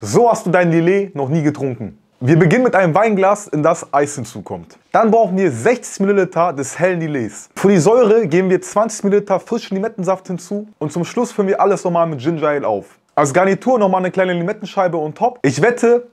So hast du dein Lillet noch nie getrunken. Wir beginnen mit einem Weinglas, in das Eis hinzukommt. Dann brauchen wir 60 ml des hellen Lillets. Für die Säure geben wir 20 ml frischen Limettensaft hinzu und zum Schluss füllen wir alles nochmal mit Ginger Ale auf. Als Garnitur nochmal eine kleine Limettenscheibe und top. Ich wette,